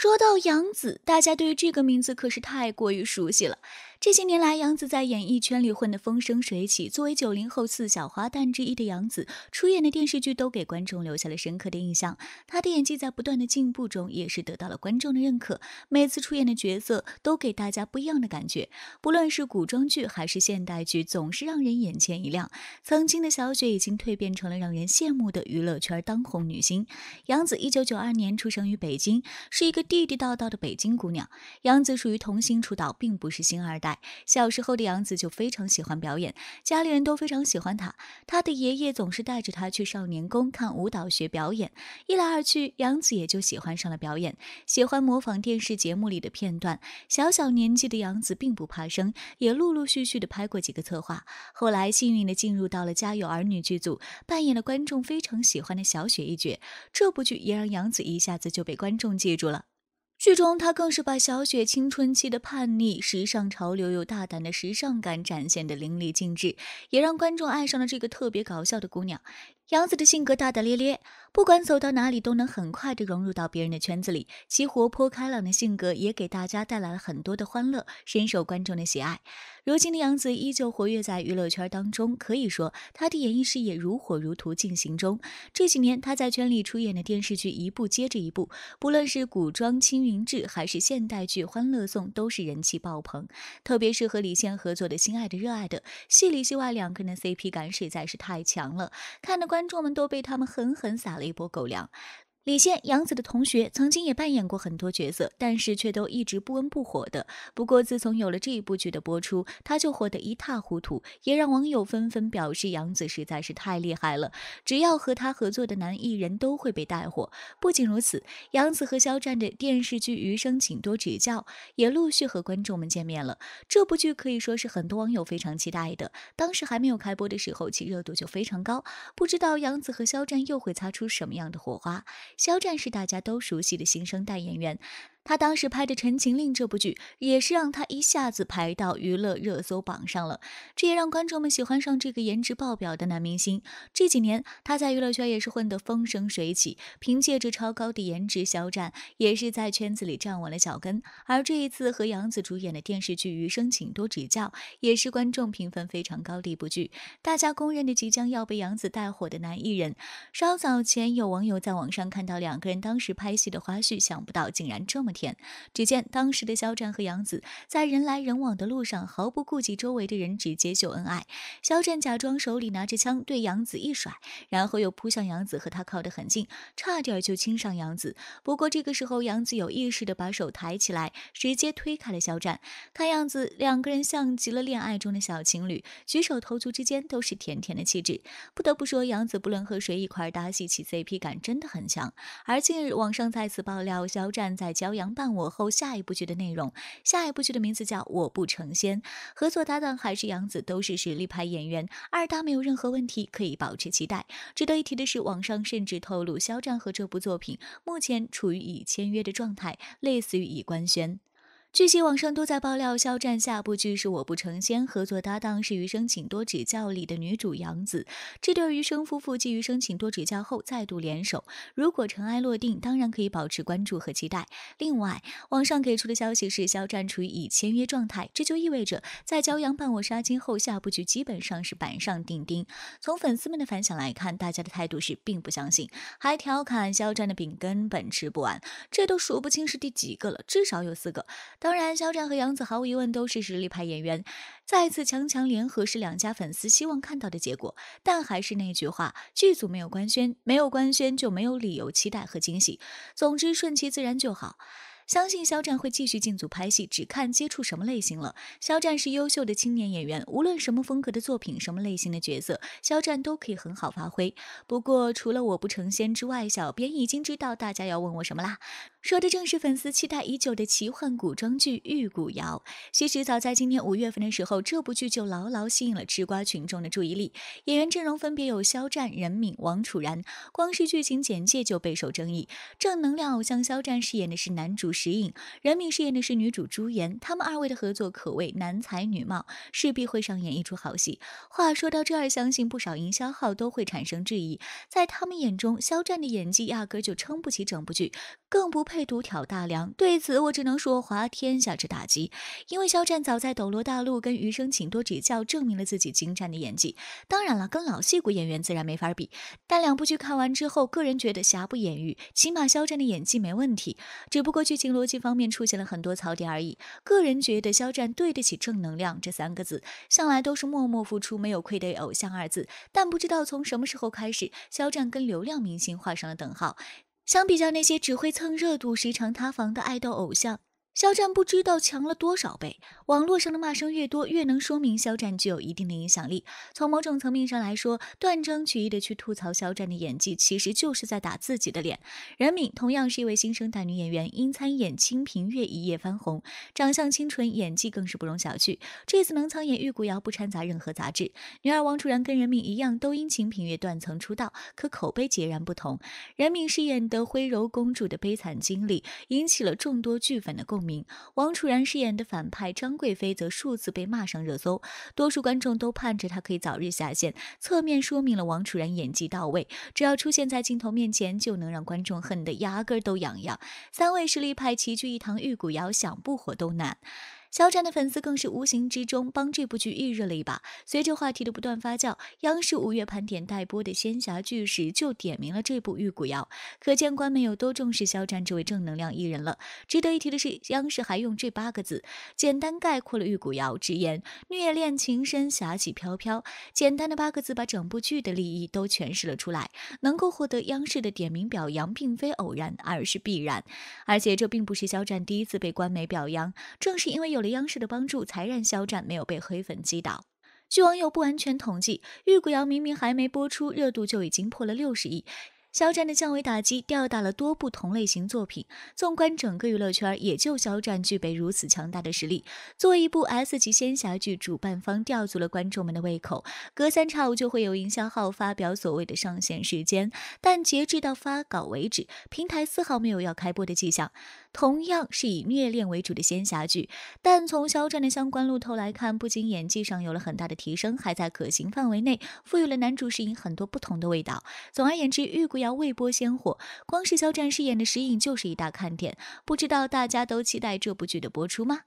说到杨子，大家对于这个名字可是太过于熟悉了。这些年来，杨紫在演艺圈里混得风生水起。作为九零后四小花旦之一的杨紫，出演的电视剧都给观众留下了深刻的印象。她的演技在不断的进步中，也是得到了观众的认可。每次出演的角色都给大家不一样的感觉，不论是古装剧还是现代剧，总是让人眼前一亮。曾经的小雪已经蜕变成了让人羡慕的娱乐圈当红女星。杨紫一九九二年出生于北京，是一个地地道道的北京姑娘。杨紫属于童星出道，并不是星二代。小时候的杨子就非常喜欢表演，家里人都非常喜欢他。他的爷爷总是带着他去少年宫看舞蹈学表演，一来二去，杨子也就喜欢上了表演，喜欢模仿电视节目里的片段。小小年纪的杨子并不怕生，也陆陆续续的拍过几个策划。后来幸运的进入到了《家有儿女》剧组，扮演了观众非常喜欢的小雪一角。这部剧也让杨子一下子就被观众记住了。剧中，他更是把小雪青春期的叛逆、时尚潮流又大胆的时尚感展现得淋漓尽致，也让观众爱上了这个特别搞笑的姑娘。杨子的性格大大咧咧，不管走到哪里都能很快的融入到别人的圈子里。其活泼开朗的性格也给大家带来了很多的欢乐，深受观众的喜爱。如今的杨子依旧活跃在娱乐圈当中，可以说他的演艺事业如火如荼进行中。这几年他在圈里出演的电视剧一部接着一部，不论是古装《青云志》还是现代剧《欢乐颂》，都是人气爆棚。特别是和李现合作的《心爱的热爱的》，戏里戏外两个人的 CP 感实在是太强了，看得观。观众们都被他们狠狠撒了一波狗粮。李现、杨紫的同学曾经也扮演过很多角色，但是却都一直不温不火的。不过自从有了这一部剧的播出，他就火得一塌糊涂，也让网友纷纷表示杨紫实在是太厉害了，只要和他合作的男艺人都会被带火。不仅如此，杨紫和肖战的电视剧《余生，请多指教》也陆续和观众们见面了。这部剧可以说是很多网友非常期待的。当时还没有开播的时候，其热度就非常高。不知道杨紫和肖战又会擦出什么样的火花？肖战是大家都熟悉的新生代演员。他当时拍的《陈情令》这部剧，也是让他一下子排到娱乐热搜榜上了，这也让观众们喜欢上这个颜值爆表的男明星。这几年他在娱乐圈也是混得风生水起，凭借着超高的颜值，肖战也是在圈子里站稳了脚跟。而这一次和杨紫主演的电视剧《余生，请多指教》，也是观众评分非常高的一部剧。大家公认的即将要被杨紫带火的男艺人。稍早前，有网友在网上看到两个人当时拍戏的花絮，想不到竟然这么。天，只见当时的肖战和杨紫在人来人往的路上，毫不顾及周围的人，直接秀恩爱。肖战假装手里拿着枪，对杨紫一甩，然后又扑向杨紫，和她靠得很近，差点就亲上杨紫。不过这个时候，杨紫有意识的把手抬起来，直接推开了肖战。看样子，两个人像极了恋爱中的小情侣，举手投足之间都是甜甜的气质。不得不说，杨紫不论和谁一块搭戏，其 CP 感真的很强。而近日网上再次爆料，肖战在交野。《强伴我后》下一部剧的内容，下一部剧的名字叫《我不成仙》，合作搭档还是杨紫，都是实力派演员，二搭没有任何问题，可以保持期待。值得一提的是，网上甚至透露肖战和这部作品目前处于已签约的状态，类似于已官宣。据悉，网上都在爆料，肖战下部剧是《我不成仙》，合作搭档是《余生，请多指教》里的女主杨紫。这对余生夫妇继《余生，请多指教》后再度联手。如果尘埃落定，当然可以保持关注和期待。另外，网上给出的消息是，肖战处于已签约状态，这就意味着在《骄阳伴我》杀青后，下部剧基本上是板上钉钉。从粉丝们的反响来看，大家的态度是并不相信，还调侃肖战的饼根本吃不完，这都数不清是第几个了，至少有四个。当然，肖战和杨紫毫无疑问都是实力派演员，再次强强联合是两家粉丝希望看到的结果。但还是那句话，剧组没有官宣，没有官宣就没有理由期待和惊喜。总之，顺其自然就好。相信肖战会继续进组拍戏，只看接触什么类型了。肖战是优秀的青年演员，无论什么风格的作品，什么类型的角色，肖战都可以很好发挥。不过，除了我不成仙之外，小编已经知道大家要问我什么啦。说的正是粉丝期待已久的奇幻古装剧《玉骨遥》。其实早在今年五月份的时候，这部剧就牢牢吸引了吃瓜群众的注意力。演员阵容分别有肖战、任敏、王楚然。光是剧情简介就备受争议。正能量偶像肖战饰演的是男主石昀，任敏饰演的是女主朱颜。他们二位的合作可谓男才女貌，势必会上演一出好戏。话说到这儿，相信不少营销号都会产生质疑。在他们眼中，肖战的演技压根就撑不起整部剧。更不配独挑大梁，对此我只能说滑天下之大稽”，因为肖战早在《斗罗大陆》跟《余生，请多指教》证明了自己精湛的演技。当然了，跟老戏骨演员自然没法比，但两部剧看完之后，个人觉得瑕不掩瑜，起码肖战的演技没问题。只不过剧情逻辑方面出现了很多槽点而已。个人觉得肖战对得起“正能量”这三个字，向来都是默默付出，没有愧对“偶像”二字。但不知道从什么时候开始，肖战跟流量明星画上了等号。相比较那些只会蹭热度、时常塌房的爱豆偶像。肖战不知道强了多少倍，网络上的骂声越多，越能说明肖战具有一定的影响力。从某种层面上来说，断章取义的去吐槽肖战的演技，其实就是在打自己的脸。任敏同样是一位新生代女演员，因参演《清平乐》一夜翻红，长相清纯，演技更是不容小觑。这次能参演《玉骨遥》，不掺杂任何杂质。女二王楚然跟任敏一样，都因《清平乐》断层出道，可口碑截然不同。任敏饰演的徽柔公主的悲惨经历，引起了众多剧粉的共。名王楚然饰演的反派张贵妃则数次被骂上热搜，多数观众都盼着她可以早日下线，侧面说明了王楚然演技到位，只要出现在镜头面前，就能让观众恨得牙根都痒痒。三位实力派齐聚一堂，玉骨遥想不火都难。肖战的粉丝更是无形之中帮这部剧预热了一把。随着话题的不断发酵，央视五月盘点待播的仙侠剧时就点名了这部《玉骨遥》，可见官媒有多重视肖战这位正能量艺人了。值得一提的是，央视还用这八个字简单概括了《玉骨遥》：直言虐恋情深，侠气飘飘。简单的八个字把整部剧的利益都诠释了出来。能够获得央视的点名表扬，并非偶然，而是必然。而且这并不是肖战第一次被官媒表扬，正是因为有。了央视的帮助，才让肖战没有被黑粉击倒。据网友不完全统计，《玉骨遥》明明还没播出，热度就已经破了六十亿。肖战的降维打击吊打了多部同类型作品。纵观整个娱乐圈，也就肖战具备如此强大的实力。作为一部 S 级仙侠剧，主办方吊足了观众们的胃口。隔三差五就会有营销号发表所谓的上线时间，但截至到发稿为止，平台丝毫没有要开播的迹象。同样是以虐恋为主的仙侠剧，但从肖战的相关路透来看，不仅演技上有了很大的提升，还在可行范围内赋予了男主饰演很多不同的味道。总而言之，预估。聊未播先火》，光是肖战饰演的时影就是一大看点，不知道大家都期待这部剧的播出吗？